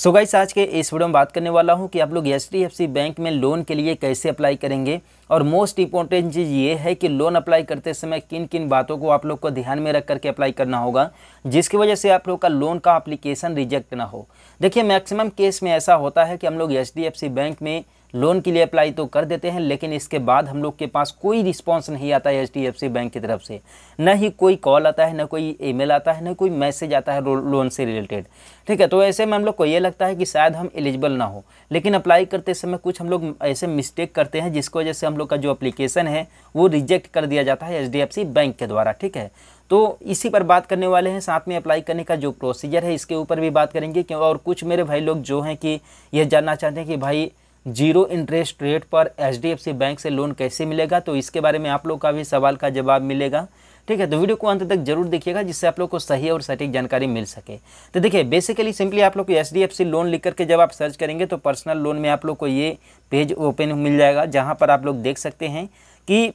so guys आज के इस वीडियो में बात करने वाला हूं कि आप लोग एच बैंक में लोन के लिए कैसे अप्लाई करेंगे और मोस्ट इंपॉर्टेंट चीज़ ये है कि लोन अप्लाई करते समय किन किन बातों को आप लोग को ध्यान में रख करके अप्लाई करना होगा जिसकी वजह से आप लोग का लोन का अप्लीकेशन रिजेक्ट ना हो देखिए मैक्सिमम केस में ऐसा होता है कि हम लोग एच बैंक में लोन के लिए अप्लाई तो कर देते हैं लेकिन इसके बाद हम लोग के पास कोई रिस्पॉन्स नहीं आता है एच बैंक की तरफ से न ही कोई कॉल आता है न कोई ईमेल आता है न कोई मैसेज आता है लोन से रिलेटेड ठीक है तो ऐसे में हम लोग को ये लगता है कि शायद हम एलिजिबल ना हो लेकिन अप्लाई करते समय कुछ हम लोग ऐसे मिस्टेक करते हैं जिसकी वजह से हम लोग का जो अप्लीकेशन है वो रिजेक्ट कर दिया जाता है एच बैंक के द्वारा ठीक है तो इसी पर बात करने वाले हैं साथ में अप्लाई करने का जो प्रोसीजर है इसके ऊपर भी बात करेंगे क्यों और कुछ मेरे भाई लोग जो हैं कि यह जानना चाहते हैं कि भाई जीरो इंटरेस्ट रेट पर एच बैंक से लोन कैसे मिलेगा तो इसके बारे में आप लोग का भी सवाल का जवाब मिलेगा ठीक है तो वीडियो को अंत तक जरूर देखिएगा जिससे आप लोग को सही और सटीक जानकारी मिल सके तो देखिए बेसिकली सिंपली आप लोग को एच लोन लिख करके जब आप सर्च करेंगे तो पर्सनल लोन में आप लोग को ये पेज ओपन मिल जाएगा जहाँ पर आप लोग देख सकते हैं कि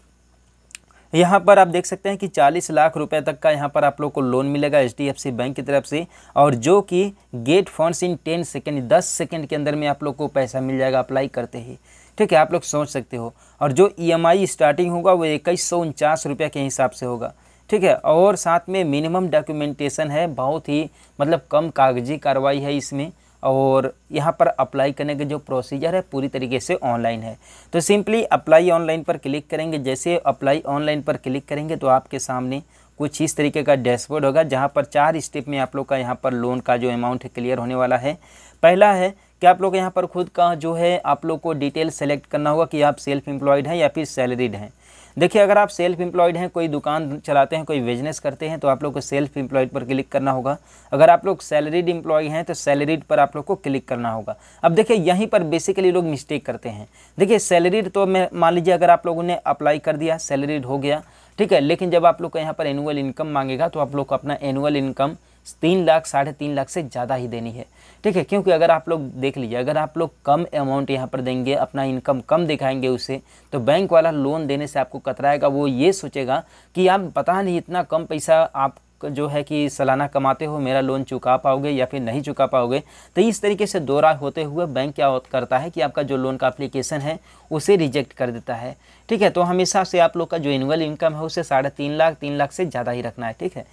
यहाँ पर आप देख सकते हैं कि 40 लाख रुपए तक का यहाँ पर आप लोग को लोन मिलेगा एच बैंक की तरफ से और जो कि get funds in 10 second 10 second के अंदर में आप लोग को पैसा मिल जाएगा अप्लाई करते ही ठीक है आप लोग सोच सकते हो और जो ई e स्टार्टिंग होगा वो इक्कीस सौ के हिसाब से होगा ठीक है और साथ में मिनिमम डॉक्यूमेंटेशन है बहुत ही मतलब कम कागजी कार्रवाई है इसमें और यहाँ पर अप्लाई करने का जो प्रोसीजर है पूरी तरीके से ऑनलाइन है तो सिंपली अप्लाई ऑनलाइन पर क्लिक करेंगे जैसे अप्लाई ऑनलाइन पर क्लिक करेंगे तो आपके सामने कुछ इस तरीके का डैशबोर्ड होगा जहाँ पर चार स्टेप में आप लोग का यहाँ पर लोन का जो अमाउंट है क्लियर होने वाला है पहला है कि आप लोग यहाँ पर खुद का जो है आप लोग को डिटेल सेलेक्ट करना होगा कि आप सेल्फ एम्प्लॉयड हैं या फिर सैलरीड हैं देखिए अगर आप सेल्फ एम्प्लॉयड हैं कोई दुकान चलाते हैं कोई बिजनेस करते हैं तो आप लोग को सेल्फ एम्प्लॉयड पर क्लिक करना होगा अगर आप लोग सैलरीड एम्प्लॉय हैं तो सैलरीड पर आप लोग को क्लिक करना होगा अब देखिए यहीं पर बेसिकली लोग मिस्टेक करते हैं देखिए सैलरीड तो मैं मान लीजिए अगर आप लोगों ने अप्लाई कर दिया सैलरीड हो गया ठीक है लेकिन जब आप लोग का यहाँ पर एनुअल इनकम मांगेगा तो आप लोग को अपना एनुअल इनकम तीन लाख साढ़े तीन लाख से ज़्यादा ही देनी है ठीक है क्योंकि अगर आप लोग देख लीजिए अगर आप लोग कम अमाउंट यहाँ पर देंगे अपना इनकम कम दिखाएंगे उसे तो बैंक वाला लोन देने से आपको कतराएगा वो ये सोचेगा कि आप पता नहीं इतना कम पैसा आप जो है कि सालाना कमाते हो मेरा लोन चुका पाओगे या फिर नहीं चुका पाओगे तो इस तरीके से दो राय होते हुए बैंक क्या करता है कि आपका जो लोन का अप्लीकेशन है उसे रिजेक्ट कर देता है ठीक है तो हमेशा से आप लोग का जो एनुअल इनकम है उसे साढ़े तीन लाख तीन लाख से ज़्यादा ही रखना है ठीक है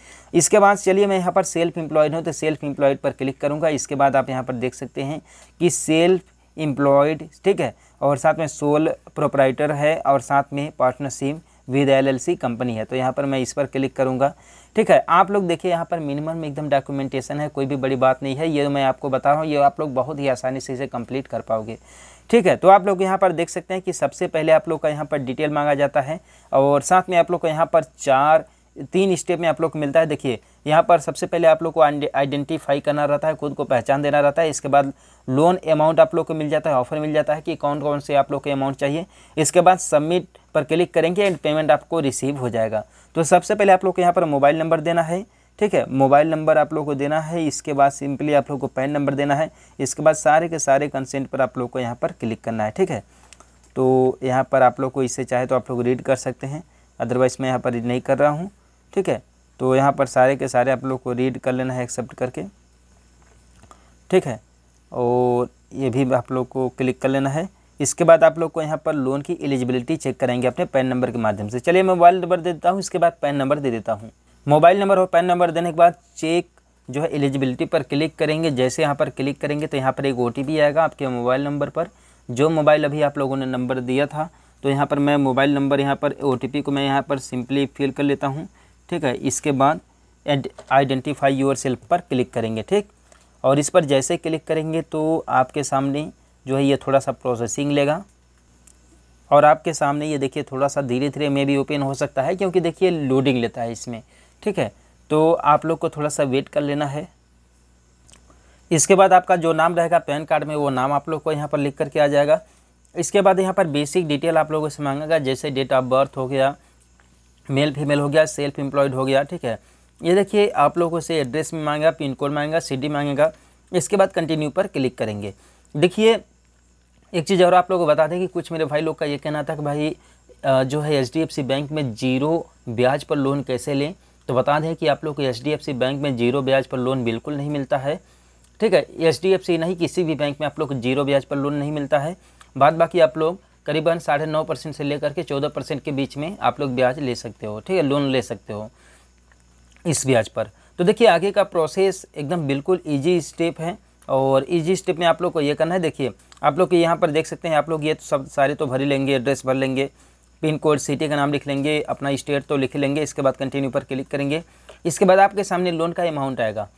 इसके बाद चलिए मैं यहाँ पर सेल्फ एम्प्लॉयड हूँ तो सेल्फ एम्प्लॉयड पर क्लिक करूँगा इसके बाद आप यहाँ पर देख सकते हैं कि सेल्फ एम्प्लॉयड ठीक है और साथ में सोल प्रोपराइटर है और साथ में पार्टनरशिप विद एलएलसी कंपनी है तो यहाँ पर मैं इस पर क्लिक करूँगा ठीक है आप लोग देखिए यहाँ पर मिनिमम एकदम डॉक्यूमेंटेशन है कोई भी बड़ी बात नहीं है ये मैं आपको बता रहा हूँ ये आप लोग बहुत ही आसानी से इसे कंप्लीट कर पाओगे ठीक है तो आप लोग यहाँ पर देख सकते हैं कि सबसे पहले आप लोग का यहाँ पर डिटेल मांगा जाता है और साथ में आप लोग को यहाँ पर चार तीन स्टेप में आप लोग को मिलता है देखिए यहाँ पर सबसे पहले आप लोग को आइडेंटिफाई करना रहता है खुद को पहचान देना रहता है इसके बाद लोन अमाउंट आप लोग को मिल जाता है ऑफर मिल जाता है कि कौन कौन से आप लोग को अमाउंट चाहिए इसके बाद सबमिट पर क्लिक करेंगे एंड पेमेंट आपको रिसीव हो जाएगा तो सबसे पहले आप लोग को यहाँ पर मोबाइल नंबर देना है ठीक है मोबाइल नंबर आप लोग को देना है इसके बाद सिंपली आप लोग को पैन नंबर देना है इसके बाद सारे के सारे कंसेंट पर आप लोग को यहाँ पर क्लिक करना है ठीक है तो यहाँ पर आप लोग को इससे चाहे तो आप लोग रीड कर सकते हैं अदरवाइज़ मैं यहाँ पर रीड नहीं कर रहा हूँ ठीक है तो यहाँ पर सारे के सारे आप लोग को रीड कर लेना है एक्सेप्ट करके ठीक है और ये भी आप लोग को क्लिक कर लेना है इसके बाद आप लोग को यहाँ पर लोन की एलिजिबिलिटी चेक करेंगे अपने पैन नंबर के माध्यम से चलिए मोबाइल नंबर दे देता हूँ इसके बाद पैन नंबर दे देता हूँ मोबाइल नंबर और पैन नंबर देने के बाद चेक जो है एलिजिबिलिटी पर क्लिक करेंगे जैसे यहाँ पर क्लिक करेंगे तो यहाँ पर एक ओ आएगा आपके मोबाइल नंबर पर जो मोबाइल अभी आप लोगों ने नंबर दिया था तो यहाँ पर मैं मोबाइल नंबर यहाँ पर ओ को मैं यहाँ पर सिंपली फिल कर लेता हूँ ठीक है इसके बाद आइडेंटिफाई योर सेल्फ पर क्लिक करेंगे ठीक और इस पर जैसे क्लिक करेंगे तो आपके सामने जो है ये थोड़ा सा प्रोसेसिंग लेगा और आपके सामने ये देखिए थोड़ा सा धीरे धीरे में भी ओपन हो सकता है क्योंकि देखिए लोडिंग लेता है इसमें ठीक है तो आप लोग को थोड़ा सा वेट कर लेना है इसके बाद आपका जो नाम रहेगा पैन कार्ड में वो नाम आप लोग को यहाँ पर लिख करके आ जाएगा इसके बाद यहाँ पर बेसिक डिटेल आप लोगों से मांगेगा जैसे डेट ऑफ बर्थ हो गया मेल फीमेल हो गया सेल्फ एम्प्लॉयड हो गया ठीक है ये देखिए आप लोगों से एड्रेस में मांगेगा पिन कोड मांगेगा सिटी मांगेगा इसके बाद कंटिन्यू पर क्लिक करेंगे देखिए एक चीज़ और आप लोगों को बता दें कि कुछ मेरे भाई लोग का ये कहना था कि भाई जो है एच बैंक में जीरो ब्याज पर लोन कैसे लें तो बता दें कि आप लोग को एच बैंक में जीरो ब्याज पर लोन बिल्कुल नहीं मिलता है ठीक है एच नहीं किसी भी बैंक में आप लोग को जीरो ब्याज पर लोन नहीं मिलता है बाद बाकी आप लोग करीबन साढ़े नौ परसेंट से लेकर के चौदह परसेंट के बीच में आप लोग ब्याज ले सकते हो ठीक है लोन ले सकते हो इस ब्याज पर तो देखिए आगे का प्रोसेस एकदम बिल्कुल ईजी स्टेप है और इजी स्टेप में आप लोग को ये करना है देखिए आप लोग यहाँ पर देख सकते हैं आप लोग ये तो सब सारे तो भरी लेंगे एड्रेस भर लेंगे पिन कोड सिटी का नाम लिख लेंगे अपना स्टेट तो लिख लेंगे इसके बाद कंटिन्यू पर क्लिक करेंगे इसके बाद आपके सामने लोन का अमाउंट आएगा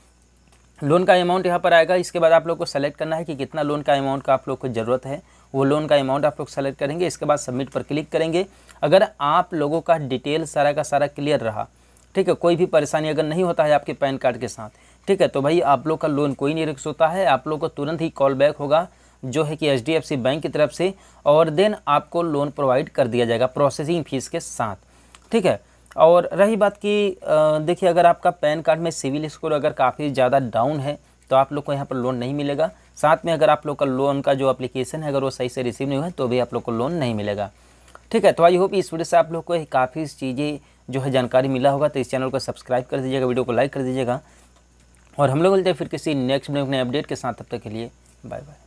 लोन का अमाउंट यहाँ पर आएगा इसके बाद आप लोग को सेलेक्ट करना है कि कितना लोन का अमाउंट का आप लोग को ज़रूरत है वो लोन का अमाउंट आप लोग सेलेक्ट करेंगे इसके बाद सबमिट पर क्लिक करेंगे अगर आप लोगों का डिटेल सारा का सारा क्लियर रहा ठीक है कोई भी परेशानी अगर नहीं होता है आपके पैन कार्ड के साथ ठीक है तो भाई आप लोग का लोन कोई नहीं रिक्स होता है आप लोग को तुरंत ही कॉल बैक होगा जो है कि एच बैंक की तरफ से और देन आपको लोन प्रोवाइड कर दिया जाएगा प्रोसेसिंग फ़ीस के साथ ठीक है और रही बात की देखिए अगर आपका पैन कार्ड में सिविल स्कोर अगर काफ़ी ज़्यादा डाउन है तो आप लोग को यहाँ पर लोन नहीं मिलेगा साथ में अगर आप लोग का लोन का जो अप्लीकेशन है अगर वो सही से रिसीव नहीं हुआ है तो भी आप लोग को लोन नहीं मिलेगा ठीक है तो आई होप इस वीडियो से आप लोग को काफ़ी चीज़ें जो है जानकारी मिला होगा तो इस चैनल को सब्सक्राइब कर दीजिएगा वीडियो को लाइक कर दीजिएगा और हम लोग मिलते हैं फिर किसी नेक्स्ट वीडियो अपने अपडेट के साथ तब तक के लिए बाय बाय